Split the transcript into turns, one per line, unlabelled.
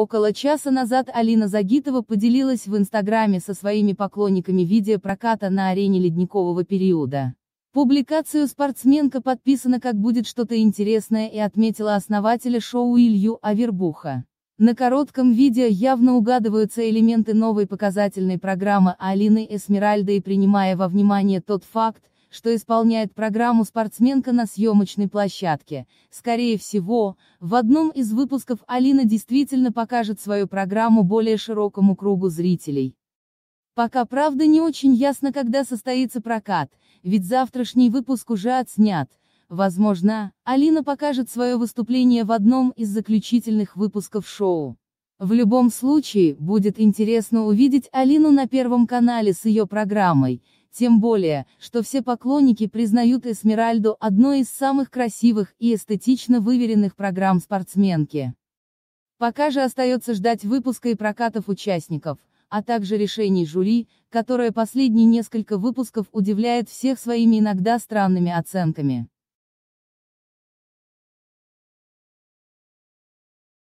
Около часа назад Алина Загитова поделилась в Инстаграме со своими поклонниками видео проката на арене ледникового периода. Публикацию спортсменка подписана как будет что-то интересное и отметила основателя шоу Илью Авербуха. На коротком видео явно угадываются элементы новой показательной программы Алины Эсмеральды и принимая во внимание тот факт, что исполняет программу спортсменка на съемочной площадке. Скорее всего, в одном из выпусков Алина действительно покажет свою программу более широкому кругу зрителей. Пока правда не очень ясно, когда состоится прокат, ведь завтрашний выпуск уже отснят. Возможно, Алина покажет свое выступление в одном из заключительных выпусков шоу. В любом случае, будет интересно увидеть Алину на Первом канале с ее программой, тем более, что все поклонники признают Эсмеральду одной из самых красивых и эстетично выверенных программ спортсменки. Пока же остается ждать выпуска и прокатов участников, а также решений жюри, которое последние несколько выпусков удивляет всех своими иногда странными оценками.